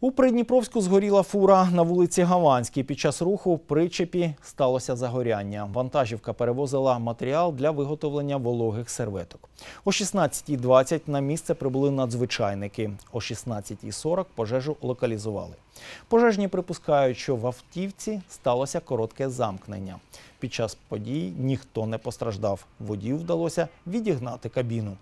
У Придніпровську згоріла фура на вулиці Гаванській. Під час руху в причепі сталося загоряння. Вантажівка перевозила матеріал для виготовлення вологих серветок. О 16.20 на місце прибули надзвичайники. О 16.40 пожежу локалізували. Пожежні припускають, що в автівці сталося коротке замкнення. Під час подій ніхто не постраждав. Водію вдалося відігнати кабіну.